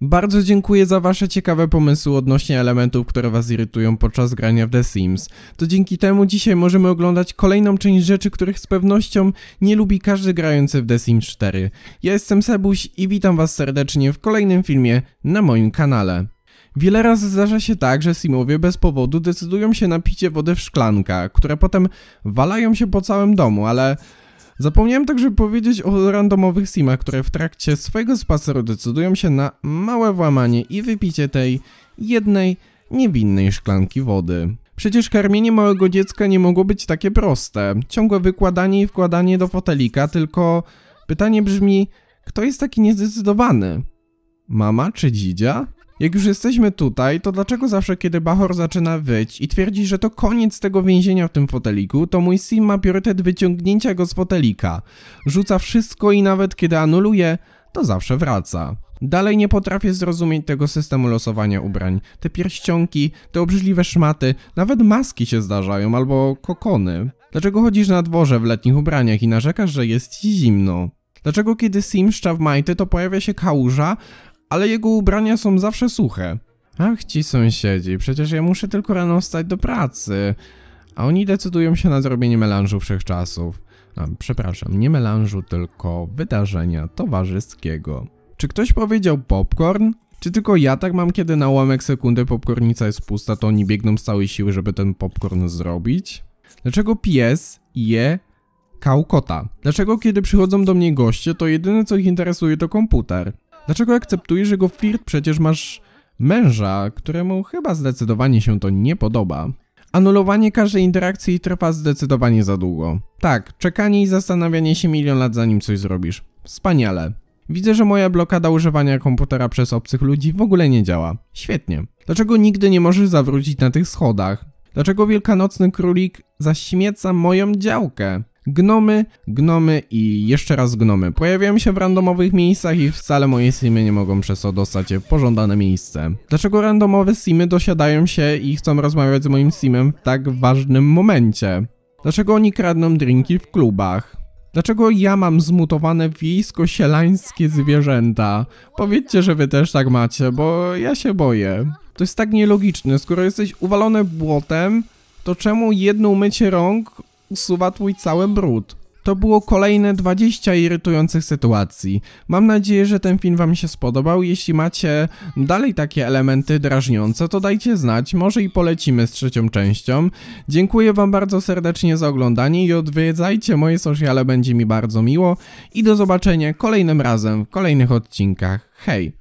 Bardzo dziękuję za wasze ciekawe pomysły odnośnie elementów, które was irytują podczas grania w The Sims. To dzięki temu dzisiaj możemy oglądać kolejną część rzeczy, których z pewnością nie lubi każdy grający w The Sims 4. Ja jestem Sebuś i witam was serdecznie w kolejnym filmie na moim kanale. Wiele razy zdarza się tak, że Simowie bez powodu decydują się na picie wody w szklankach, które potem walają się po całym domu, ale Zapomniałem także powiedzieć o randomowych simach, które w trakcie swojego spaceru decydują się na małe włamanie i wypicie tej jednej niewinnej szklanki wody. Przecież karmienie małego dziecka nie mogło być takie proste. Ciągłe wykładanie i wkładanie do fotelika, tylko pytanie brzmi, kto jest taki niezdecydowany? Mama czy dzidzia? Jak już jesteśmy tutaj, to dlaczego zawsze kiedy Bahor zaczyna wyć i twierdzi, że to koniec tego więzienia w tym foteliku, to mój sim ma priorytet wyciągnięcia go z fotelika. Rzuca wszystko i nawet kiedy anuluje, to zawsze wraca. Dalej nie potrafię zrozumieć tego systemu losowania ubrań. Te pierścionki, te obrzydliwe szmaty, nawet maski się zdarzają, albo kokony. Dlaczego chodzisz na dworze w letnich ubraniach i narzekasz, że jest ci zimno? Dlaczego kiedy Sim szcza w majty, to pojawia się kałuża, ale jego ubrania są zawsze suche. Ach, ci sąsiedzi, przecież ja muszę tylko rano wstać do pracy. A oni decydują się na zrobienie melanżu wszechczasów. A, przepraszam, nie melanżu, tylko wydarzenia towarzyskiego. Czy ktoś powiedział popcorn? Czy tylko ja tak mam, kiedy na ułamek sekundy popcornica jest pusta, to oni biegną z całej siły, żeby ten popcorn zrobić? Dlaczego pies je kałkota? Dlaczego kiedy przychodzą do mnie goście, to jedyne co ich interesuje to komputer? Dlaczego akceptujesz jego flirt? Przecież masz męża, któremu chyba zdecydowanie się to nie podoba. Anulowanie każdej interakcji trwa zdecydowanie za długo. Tak, czekanie i zastanawianie się milion lat zanim coś zrobisz. Wspaniale. Widzę, że moja blokada używania komputera przez obcych ludzi w ogóle nie działa. Świetnie. Dlaczego nigdy nie możesz zawrócić na tych schodach? Dlaczego wielkanocny królik zaśmieca moją działkę? gnomy, gnomy i jeszcze raz gnomy. Pojawiają się w randomowych miejscach i wcale moje simy nie mogą przez to dostać się w pożądane miejsce. Dlaczego randomowe simy dosiadają się i chcą rozmawiać z moim simem w tak ważnym momencie? Dlaczego oni kradną drinki w klubach? Dlaczego ja mam zmutowane wiejsko-sielańskie zwierzęta? Powiedzcie, że wy też tak macie, bo ja się boję. To jest tak nielogiczne, skoro jesteś uwalony błotem, to czemu jedno umycie rąk usuwa twój cały brud. To było kolejne 20 irytujących sytuacji. Mam nadzieję, że ten film wam się spodobał. Jeśli macie dalej takie elementy drażniące, to dajcie znać, może i polecimy z trzecią częścią. Dziękuję wam bardzo serdecznie za oglądanie i odwiedzajcie moje sociale, będzie mi bardzo miło. I do zobaczenia kolejnym razem w kolejnych odcinkach. Hej!